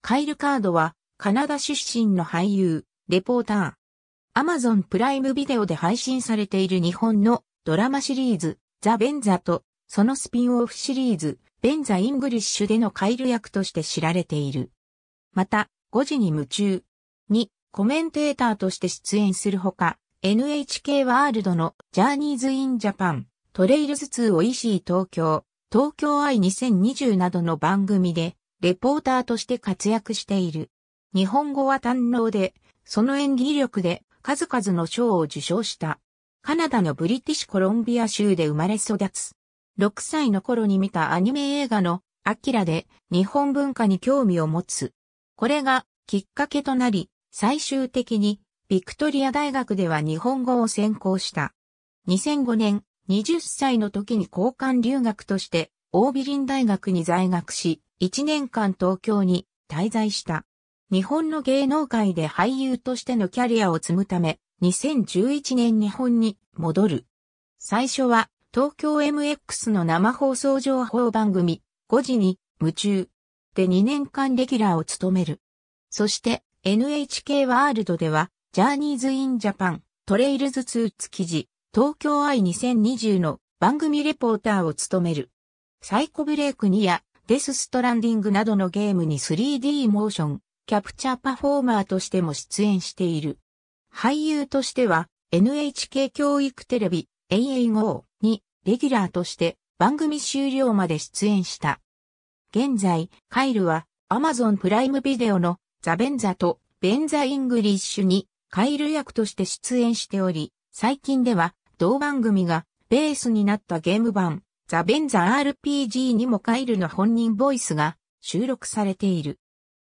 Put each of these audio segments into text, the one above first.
カイル・カードは、カナダ出身の俳優、レポーター。アマゾンプライムビデオで配信されている日本のドラマシリーズ、ザ・ベンザと、そのスピンオフシリーズ、ベンザ・イングリッシュでのカイル役として知られている。また、5時に夢中。に、コメンテーターとして出演するほか、NHK ワールドのジャーニーズ・イン・ジャパン、トレイルズ2オイシー東京、東京愛2020などの番組でレポーターとして活躍している。日本語は堪能で、その演技力で数々の賞を受賞した。カナダのブリティッシュコロンビア州で生まれ育つ。6歳の頃に見たアニメ映画のアキラで日本文化に興味を持つ。これがきっかけとなり、最終的にビクトリア大学では日本語を専攻した。2005年、20歳の時に交換留学としてオービリン大学に在学し、1年間東京に滞在した。日本の芸能界で俳優としてのキャリアを積むため、2011年日本に戻る。最初は東京 MX の生放送情報番組5時に夢中で2年間レギュラーを務める。そして NHK ワールドではジャーニーズインジャパントレイルズツーツ記事東京愛2020の番組レポーターを務める。サイコブレイク2やデスストランディングなどのゲームに 3D モーション、キャプチャーパフォーマーとしても出演している。俳優としては NHK 教育テレビ AA5 にレギュラーとして番組終了まで出演した。現在、カイルは Amazon プライムビデオのザ・ベンザとベンザ・イングリッシュにカイル役として出演しており、最近では同番組がベースになったゲーム版ザ・ベンザ RPG にもカイルの本人ボイスが収録されている。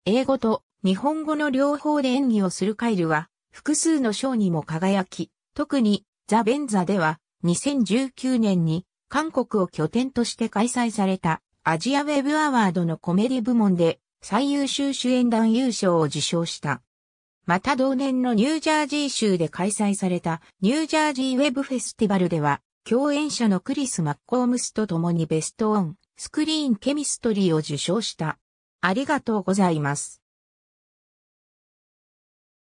英語と日本語の両方で演技をするカイルは複数の賞にも輝き、特にザ・ベンザでは2019年に韓国を拠点として開催されたアジアウェブアワードのコメディ部門で最優秀主演団優勝を受賞した。また同年のニュージャージー州で開催されたニュージャージーウェブフェスティバルでは共演者のクリス・マッコームスと共にベストオン、スクリーンケミストリーを受賞した。ありがとうございます。